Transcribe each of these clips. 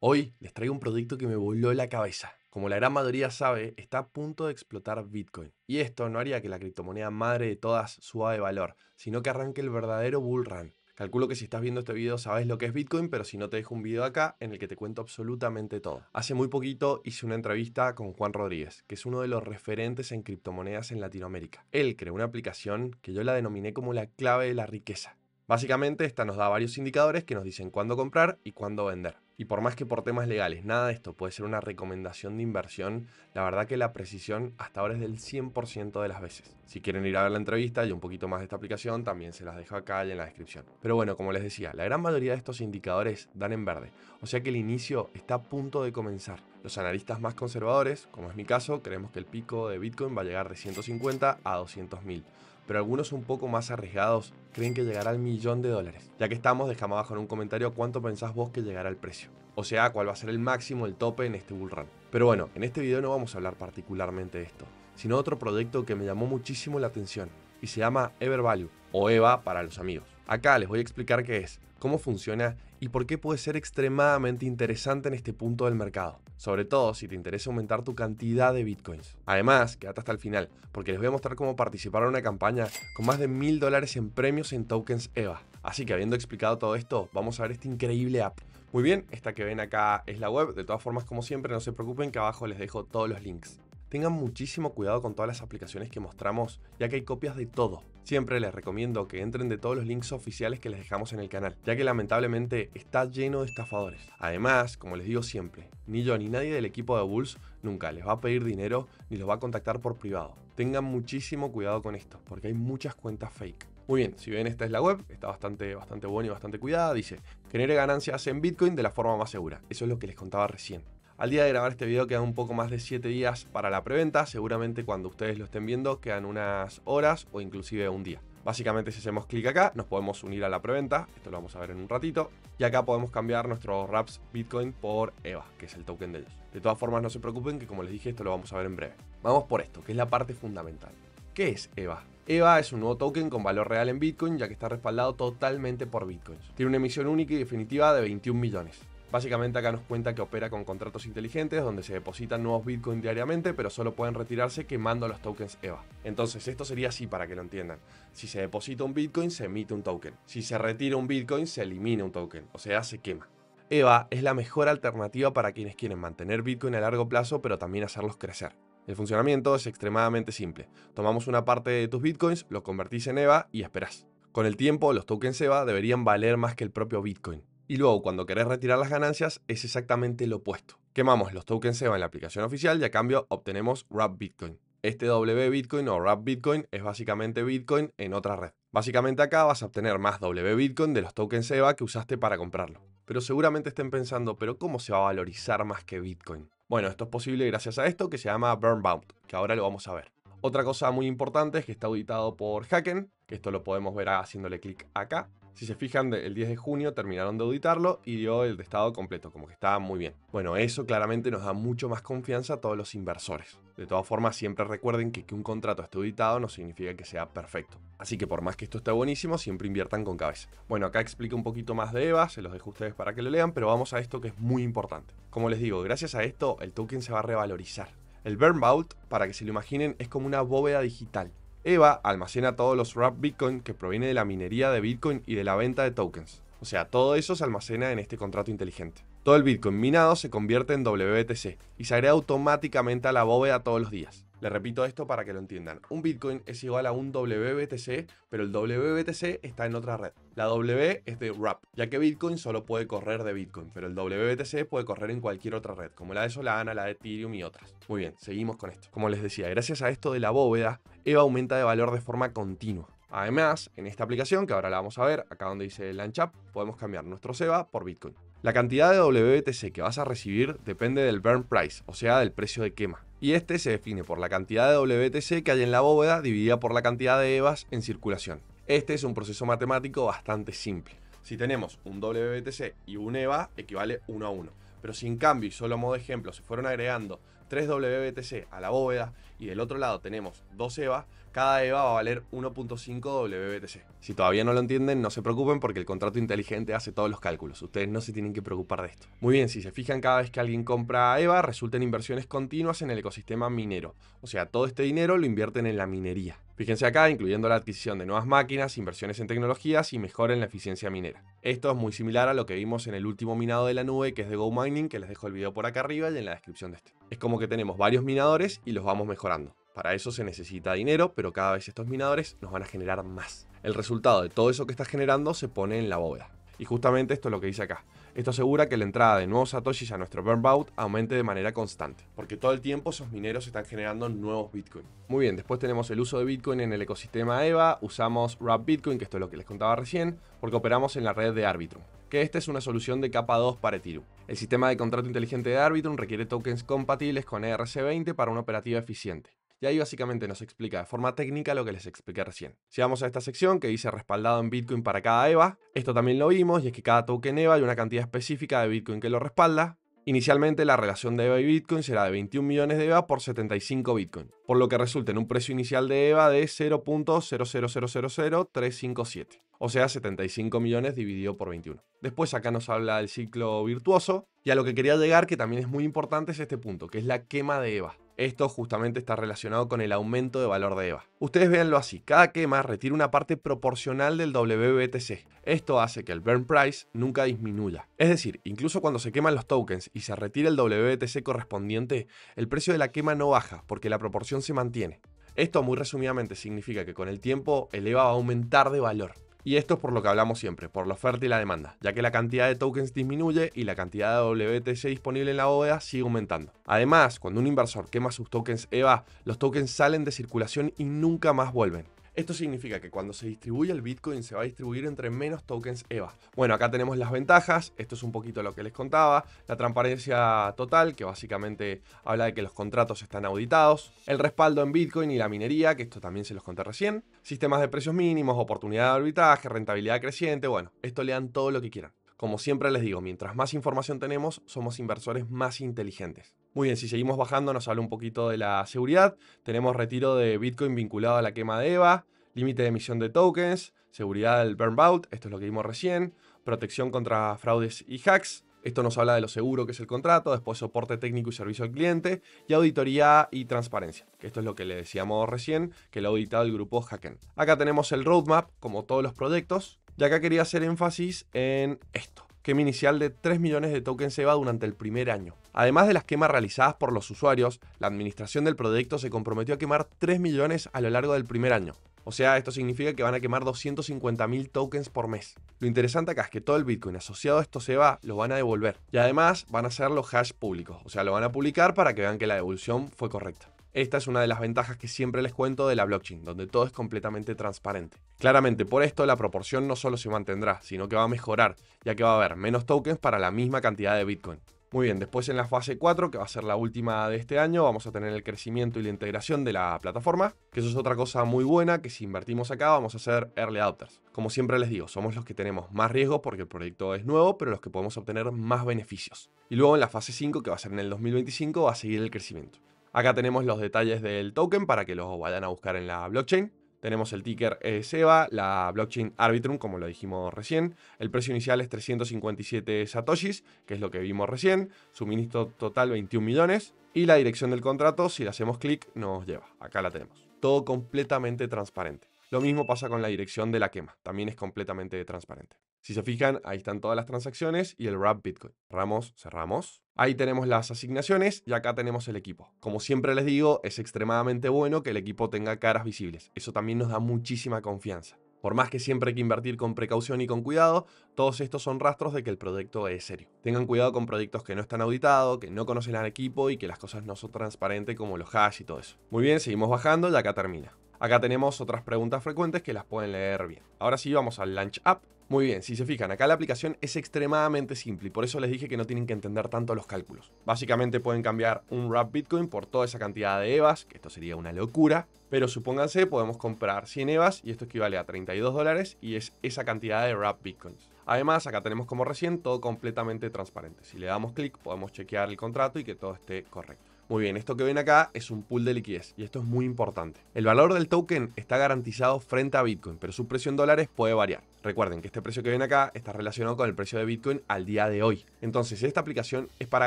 Hoy les traigo un proyecto que me voló la cabeza. Como la gran mayoría sabe, está a punto de explotar Bitcoin. Y esto no haría que la criptomoneda madre de todas suba de valor, sino que arranque el verdadero bull run. Calculo que si estás viendo este video sabes lo que es Bitcoin, pero si no te dejo un video acá en el que te cuento absolutamente todo. Hace muy poquito hice una entrevista con Juan Rodríguez, que es uno de los referentes en criptomonedas en Latinoamérica. Él creó una aplicación que yo la denominé como la clave de la riqueza. Básicamente, esta nos da varios indicadores que nos dicen cuándo comprar y cuándo vender. Y por más que por temas legales nada de esto puede ser una recomendación de inversión, la verdad que la precisión hasta ahora es del 100% de las veces. Si quieren ir a ver la entrevista y un poquito más de esta aplicación, también se las dejo acá y en la descripción. Pero bueno, como les decía, la gran mayoría de estos indicadores dan en verde, o sea que el inicio está a punto de comenzar. Los analistas más conservadores, como es mi caso, creemos que el pico de Bitcoin va a llegar de 150 a 200 mil pero algunos un poco más arriesgados creen que llegará al millón de dólares. Ya que estamos, déjame abajo en un comentario cuánto pensás vos que llegará el precio. O sea, cuál va a ser el máximo, el tope en este bull run. Pero bueno, en este video no vamos a hablar particularmente de esto, sino otro proyecto que me llamó muchísimo la atención y se llama Evervalue o EVA para los amigos. Acá les voy a explicar qué es, cómo funciona y por qué puede ser extremadamente interesante en este punto del mercado sobre todo si te interesa aumentar tu cantidad de bitcoins. Además, quédate hasta el final, porque les voy a mostrar cómo participar en una campaña con más de mil dólares en premios en tokens EVA. Así que habiendo explicado todo esto, vamos a ver esta increíble app. Muy bien, esta que ven acá es la web, de todas formas como siempre no se preocupen que abajo les dejo todos los links. Tengan muchísimo cuidado con todas las aplicaciones que mostramos, ya que hay copias de todo. Siempre les recomiendo que entren de todos los links oficiales que les dejamos en el canal, ya que lamentablemente está lleno de estafadores. Además, como les digo siempre, ni yo ni nadie del equipo de Bulls nunca les va a pedir dinero ni los va a contactar por privado. Tengan muchísimo cuidado con esto, porque hay muchas cuentas fake. Muy bien, si bien esta es la web, está bastante, bastante buena y bastante cuidada. Dice, genere ganancias en Bitcoin de la forma más segura. Eso es lo que les contaba recién. Al día de grabar este video quedan un poco más de 7 días para la preventa, seguramente cuando ustedes lo estén viendo quedan unas horas o inclusive un día. Básicamente si hacemos clic acá nos podemos unir a la preventa, esto lo vamos a ver en un ratito, y acá podemos cambiar nuestro RAPS Bitcoin por EVA, que es el token de ellos. De todas formas no se preocupen que como les dije esto lo vamos a ver en breve. Vamos por esto, que es la parte fundamental. ¿Qué es EVA? EVA es un nuevo token con valor real en Bitcoin ya que está respaldado totalmente por Bitcoins. Tiene una emisión única y definitiva de 21 millones. Básicamente acá nos cuenta que opera con contratos inteligentes donde se depositan nuevos bitcoins diariamente, pero solo pueden retirarse quemando los tokens EVA. Entonces esto sería así para que lo entiendan. Si se deposita un Bitcoin, se emite un token. Si se retira un Bitcoin, se elimina un token, o sea, se quema. EVA es la mejor alternativa para quienes quieren mantener Bitcoin a largo plazo, pero también hacerlos crecer. El funcionamiento es extremadamente simple. Tomamos una parte de tus Bitcoins, lo convertís en EVA y esperás. Con el tiempo, los tokens EVA deberían valer más que el propio Bitcoin. Y luego cuando querés retirar las ganancias es exactamente lo opuesto. Quemamos los tokens EVA en la aplicación oficial y a cambio obtenemos Wrap Bitcoin. Este W Bitcoin o Wrap Bitcoin es básicamente Bitcoin en otra red. Básicamente acá vas a obtener más W Bitcoin de los tokens EVA que usaste para comprarlo. Pero seguramente estén pensando, pero ¿cómo se va a valorizar más que Bitcoin? Bueno, esto es posible gracias a esto que se llama Burn Bound, que ahora lo vamos a ver. Otra cosa muy importante es que está auditado por Hacken, que esto lo podemos ver haciéndole clic acá. Si se fijan, el 10 de junio terminaron de auditarlo y dio el estado completo, como que estaba muy bien. Bueno, eso claramente nos da mucho más confianza a todos los inversores. De todas formas, siempre recuerden que que un contrato esté auditado no significa que sea perfecto. Así que por más que esto esté buenísimo, siempre inviertan con cabeza. Bueno, acá explico un poquito más de EVA, se los dejo a ustedes para que lo lean, pero vamos a esto que es muy importante. Como les digo, gracias a esto el token se va a revalorizar. El burn para que se lo imaginen, es como una bóveda digital EVA almacena todos los RAP Bitcoin que proviene de la minería de Bitcoin y de la venta de tokens. O sea, todo eso se almacena en este contrato inteligente. Todo el Bitcoin minado se convierte en WBTC y se agrega automáticamente a la bóveda todos los días. Le repito esto para que lo entiendan. Un Bitcoin es igual a un WBTC, pero el WBTC está en otra red. La W es de wrap, ya que Bitcoin solo puede correr de Bitcoin, pero el WBTC puede correr en cualquier otra red, como la de Solana, la de Ethereum y otras. Muy bien, seguimos con esto. Como les decía, gracias a esto de la bóveda, EVA aumenta de valor de forma continua. Además, en esta aplicación, que ahora la vamos a ver, acá donde dice LaunchUp, podemos cambiar nuestro SEBA por Bitcoin. La cantidad de WBTC que vas a recibir depende del burn price, o sea, del precio de quema y este se define por la cantidad de WTC que hay en la bóveda dividida por la cantidad de EVAs en circulación. Este es un proceso matemático bastante simple. Si tenemos un WTC y un EVA, equivale 1 a 1. Pero si en cambio y solo a modo de ejemplo se fueron agregando 3 WBTC a la bóveda y del otro lado tenemos 2 EVA, cada EVA va a valer 1.5 WBTC. Si todavía no lo entienden, no se preocupen porque el contrato inteligente hace todos los cálculos. Ustedes no se tienen que preocupar de esto. Muy bien, si se fijan, cada vez que alguien compra EVA, resultan inversiones continuas en el ecosistema minero. O sea, todo este dinero lo invierten en la minería. Fíjense acá, incluyendo la adquisición de nuevas máquinas, inversiones en tecnologías y mejora en la eficiencia minera. Esto es muy similar a lo que vimos en el último minado de la nube, que es de Go Mining, que les dejo el video por acá arriba y en la descripción de este. Es como que tenemos varios minadores y los vamos mejorando. Para eso se necesita dinero, pero cada vez estos minadores nos van a generar más. El resultado de todo eso que está generando se pone en la bóveda. Y justamente esto es lo que dice acá. Esto asegura que la entrada de nuevos satoshis a nuestro burnout aumente de manera constante, porque todo el tiempo esos mineros están generando nuevos Bitcoin. Muy bien, después tenemos el uso de Bitcoin en el ecosistema EVA, usamos RAP Bitcoin, que esto es lo que les contaba recién, porque operamos en la red de Arbitrum, que esta es una solución de capa 2 para Ethereum. El sistema de contrato inteligente de Arbitrum requiere tokens compatibles con ERC20 para una operativa eficiente. Y ahí básicamente nos explica de forma técnica lo que les expliqué recién. Si vamos a esta sección que dice respaldado en Bitcoin para cada EVA, esto también lo vimos y es que cada token EVA hay una cantidad específica de Bitcoin que lo respalda. Inicialmente la relación de EVA y Bitcoin será de 21 millones de EVA por 75 Bitcoin, por lo que resulta en un precio inicial de EVA de 0.0000357 o sea 75 millones dividido por 21. Después acá nos habla del ciclo virtuoso y a lo que quería llegar que también es muy importante es este punto, que es la quema de EVA. Esto justamente está relacionado con el aumento de valor de EVA. Ustedes véanlo así, cada quema retira una parte proporcional del WBTC. Esto hace que el burn price nunca disminuya. Es decir, incluso cuando se queman los tokens y se retira el WBTC correspondiente, el precio de la quema no baja porque la proporción se mantiene. Esto muy resumidamente significa que con el tiempo el EVA va a aumentar de valor. Y esto es por lo que hablamos siempre, por la oferta y la demanda, ya que la cantidad de tokens disminuye y la cantidad de WTC disponible en la bóveda sigue aumentando. Además, cuando un inversor quema sus tokens EVA, los tokens salen de circulación y nunca más vuelven. Esto significa que cuando se distribuye el Bitcoin se va a distribuir entre menos tokens EVA. Bueno, acá tenemos las ventajas, esto es un poquito lo que les contaba, la transparencia total, que básicamente habla de que los contratos están auditados, el respaldo en Bitcoin y la minería, que esto también se los conté recién, sistemas de precios mínimos, oportunidad de arbitraje, rentabilidad creciente, bueno, esto le dan todo lo que quieran. Como siempre les digo, mientras más información tenemos, somos inversores más inteligentes. Muy bien, si seguimos bajando nos habla un poquito de la seguridad. Tenemos retiro de Bitcoin vinculado a la quema de EVA, límite de emisión de tokens, seguridad del burnout, esto es lo que vimos recién, protección contra fraudes y hacks. Esto nos habla de lo seguro que es el contrato, después soporte técnico y servicio al cliente, y auditoría y transparencia, esto es lo que le decíamos recién, que lo ha auditado el grupo Hacken. Acá tenemos el roadmap, como todos los proyectos, y acá quería hacer énfasis en esto, quema inicial de 3 millones de tokens EVA durante el primer año. Además de las quemas realizadas por los usuarios, la administración del proyecto se comprometió a quemar 3 millones a lo largo del primer año. O sea, esto significa que van a quemar 250.000 tokens por mes. Lo interesante acá es que todo el Bitcoin asociado a esto se va, lo van a devolver. Y además van a ser los hash públicos, o sea, lo van a publicar para que vean que la devolución fue correcta. Esta es una de las ventajas que siempre les cuento de la blockchain, donde todo es completamente transparente. Claramente, por esto la proporción no solo se mantendrá, sino que va a mejorar, ya que va a haber menos tokens para la misma cantidad de Bitcoin. Muy bien, después en la fase 4, que va a ser la última de este año, vamos a tener el crecimiento y la integración de la plataforma, que eso es otra cosa muy buena, que si invertimos acá vamos a ser early adopters. Como siempre les digo, somos los que tenemos más riesgos porque el proyecto es nuevo, pero los que podemos obtener más beneficios. Y luego en la fase 5, que va a ser en el 2025, va a seguir el crecimiento. Acá tenemos los detalles del token para que los vayan a buscar en la blockchain. Tenemos el ticker eh, SEBA, la blockchain Arbitrum, como lo dijimos recién. El precio inicial es 357 satoshis, que es lo que vimos recién. Suministro total 21 millones. Y la dirección del contrato, si le hacemos clic, nos lleva. Acá la tenemos. Todo completamente transparente. Lo mismo pasa con la dirección de la quema. También es completamente transparente. Si se fijan, ahí están todas las transacciones y el wrap Bitcoin. Cerramos, cerramos. Ahí tenemos las asignaciones y acá tenemos el equipo. Como siempre les digo, es extremadamente bueno que el equipo tenga caras visibles. Eso también nos da muchísima confianza. Por más que siempre hay que invertir con precaución y con cuidado, todos estos son rastros de que el proyecto es serio. Tengan cuidado con proyectos que no están auditados, que no conocen al equipo y que las cosas no son transparentes como los hash y todo eso. Muy bien, seguimos bajando y acá termina. Acá tenemos otras preguntas frecuentes que las pueden leer bien. Ahora sí, vamos al Launch App muy bien, si se fijan, acá la aplicación es extremadamente simple y por eso les dije que no tienen que entender tanto los cálculos. Básicamente pueden cambiar un wrap Bitcoin por toda esa cantidad de EVAs, que esto sería una locura, pero supónganse podemos comprar 100 EVAs y esto equivale a 32 dólares y es esa cantidad de wrap Bitcoins. Además, acá tenemos como recién todo completamente transparente. Si le damos clic podemos chequear el contrato y que todo esté correcto. Muy bien, esto que ven acá es un pool de liquidez y esto es muy importante. El valor del token está garantizado frente a Bitcoin, pero su precio en dólares puede variar. Recuerden que este precio que ven acá está relacionado con el precio de Bitcoin al día de hoy. Entonces, esta aplicación es para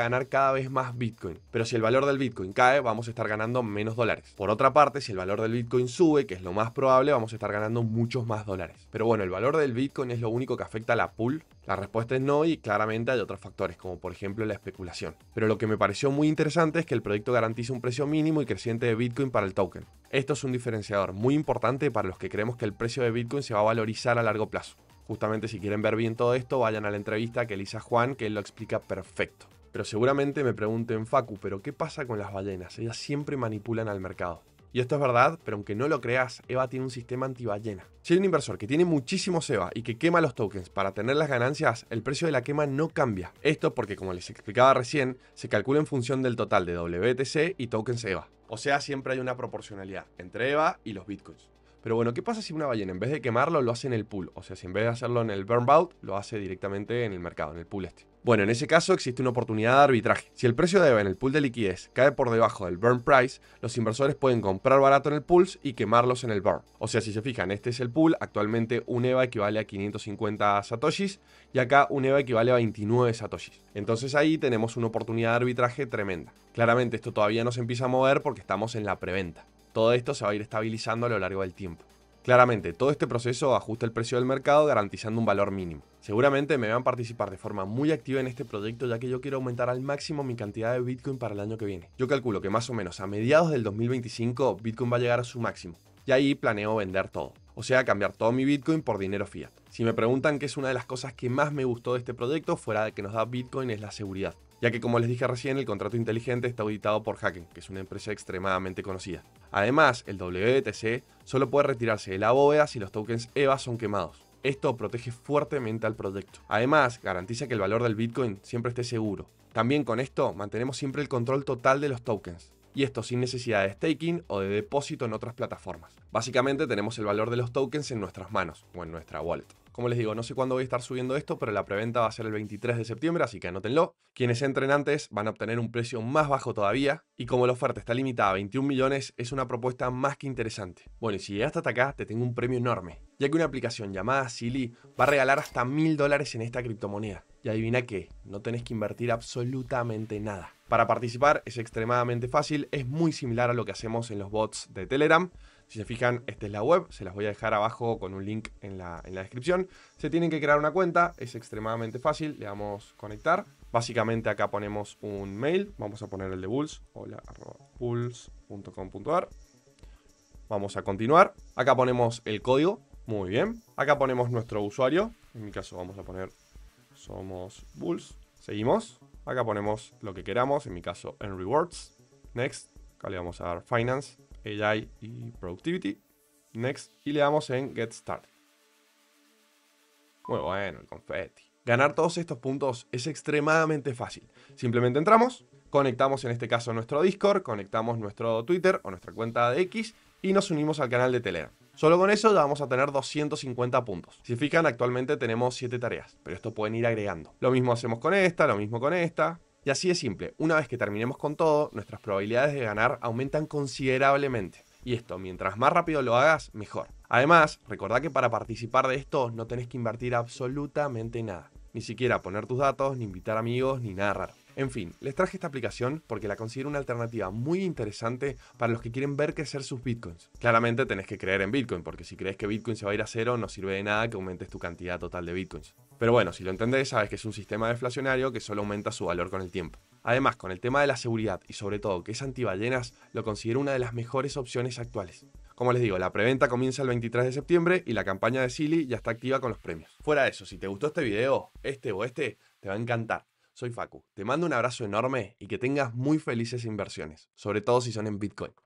ganar cada vez más Bitcoin. Pero si el valor del Bitcoin cae, vamos a estar ganando menos dólares. Por otra parte, si el valor del Bitcoin sube, que es lo más probable, vamos a estar ganando muchos más dólares. Pero bueno, el valor del Bitcoin es lo único que afecta a la pool la respuesta es no y claramente hay otros factores, como por ejemplo la especulación. Pero lo que me pareció muy interesante es que el proyecto garantiza un precio mínimo y creciente de Bitcoin para el token. Esto es un diferenciador muy importante para los que creemos que el precio de Bitcoin se va a valorizar a largo plazo. Justamente si quieren ver bien todo esto, vayan a la entrevista que le Juan, que él lo explica perfecto. Pero seguramente me pregunten, Facu, ¿pero qué pasa con las ballenas? Ellas siempre manipulan al mercado. Y esto es verdad, pero aunque no lo creas, EVA tiene un sistema antiballena. Si hay un inversor que tiene muchísimos EVA y que quema los tokens para tener las ganancias, el precio de la quema no cambia. Esto porque, como les explicaba recién, se calcula en función del total de WTC y tokens EVA. O sea, siempre hay una proporcionalidad entre EVA y los bitcoins. Pero bueno, ¿qué pasa si una ballena en vez de quemarlo lo hace en el pool? O sea, si en vez de hacerlo en el burn bout, lo hace directamente en el mercado, en el pool este. Bueno, en ese caso existe una oportunidad de arbitraje. Si el precio de EVA en el pool de liquidez cae por debajo del burn price, los inversores pueden comprar barato en el pool y quemarlos en el burn. O sea, si se fijan, este es el pool, actualmente un EVA equivale a 550 satoshis y acá un EVA equivale a 29 satoshis. Entonces ahí tenemos una oportunidad de arbitraje tremenda. Claramente esto todavía no se empieza a mover porque estamos en la preventa. Todo esto se va a ir estabilizando a lo largo del tiempo. Claramente, todo este proceso ajusta el precio del mercado garantizando un valor mínimo. Seguramente me van a participar de forma muy activa en este proyecto ya que yo quiero aumentar al máximo mi cantidad de Bitcoin para el año que viene. Yo calculo que más o menos a mediados del 2025 Bitcoin va a llegar a su máximo y ahí planeo vender todo. O sea, cambiar todo mi Bitcoin por dinero fiat. Si me preguntan qué es una de las cosas que más me gustó de este proyecto, fuera de que nos da Bitcoin, es la seguridad ya que como les dije recién, el contrato inteligente está auditado por hacking que es una empresa extremadamente conocida. Además, el WTC solo puede retirarse de la bóveda si los tokens EVA son quemados. Esto protege fuertemente al proyecto. Además, garantiza que el valor del Bitcoin siempre esté seguro. También con esto mantenemos siempre el control total de los tokens, y esto sin necesidad de staking o de depósito en otras plataformas. Básicamente tenemos el valor de los tokens en nuestras manos o en nuestra wallet. Como les digo, no sé cuándo voy a estar subiendo esto, pero la preventa va a ser el 23 de septiembre, así que anótenlo. Quienes entren antes van a obtener un precio más bajo todavía. Y como la oferta está limitada a 21 millones, es una propuesta más que interesante. Bueno, y si llegaste hasta acá, te tengo un premio enorme, ya que una aplicación llamada Silly va a regalar hasta mil dólares en esta criptomoneda. Y adivina qué, no tenés que invertir absolutamente nada. Para participar es extremadamente fácil, es muy similar a lo que hacemos en los bots de Telegram. Si se fijan, esta es la web, se las voy a dejar abajo con un link en la, descripción. Se tienen que crear una cuenta, es extremadamente fácil, le damos conectar. Básicamente acá ponemos un mail, vamos a poner el de Bulls, hola, bulls.com.ar. Vamos a continuar. Acá ponemos el código, muy bien. Acá ponemos nuestro usuario, en mi caso vamos a poner somos Bulls. Seguimos. Acá ponemos lo que queramos, en mi caso en Rewards. Next. Acá le vamos a dar Finance. AI y Productivity. Next y le damos en Get Started. Muy bueno, el confetti. Ganar todos estos puntos es extremadamente fácil. Simplemente entramos, conectamos en este caso nuestro Discord, conectamos nuestro Twitter o nuestra cuenta de X y nos unimos al canal de Telegram. Solo con eso ya vamos a tener 250 puntos. Si fijan, actualmente tenemos 7 tareas, pero esto pueden ir agregando. Lo mismo hacemos con esta, lo mismo con esta, y así de simple, una vez que terminemos con todo, nuestras probabilidades de ganar aumentan considerablemente. Y esto, mientras más rápido lo hagas, mejor. Además, recordá que para participar de esto no tenés que invertir absolutamente nada. Ni siquiera poner tus datos, ni invitar amigos, ni nada raro. En fin, les traje esta aplicación porque la considero una alternativa muy interesante para los que quieren ver crecer sus bitcoins. Claramente tenés que creer en Bitcoin, porque si crees que Bitcoin se va a ir a cero, no sirve de nada que aumentes tu cantidad total de bitcoins. Pero bueno, si lo entendés, sabes que es un sistema deflacionario que solo aumenta su valor con el tiempo. Además, con el tema de la seguridad y sobre todo que es antiballenas, lo considero una de las mejores opciones actuales. Como les digo, la preventa comienza el 23 de septiembre y la campaña de Silly ya está activa con los premios. Fuera de eso, si te gustó este video, este o este, te va a encantar. Soy Facu, te mando un abrazo enorme y que tengas muy felices inversiones, sobre todo si son en Bitcoin.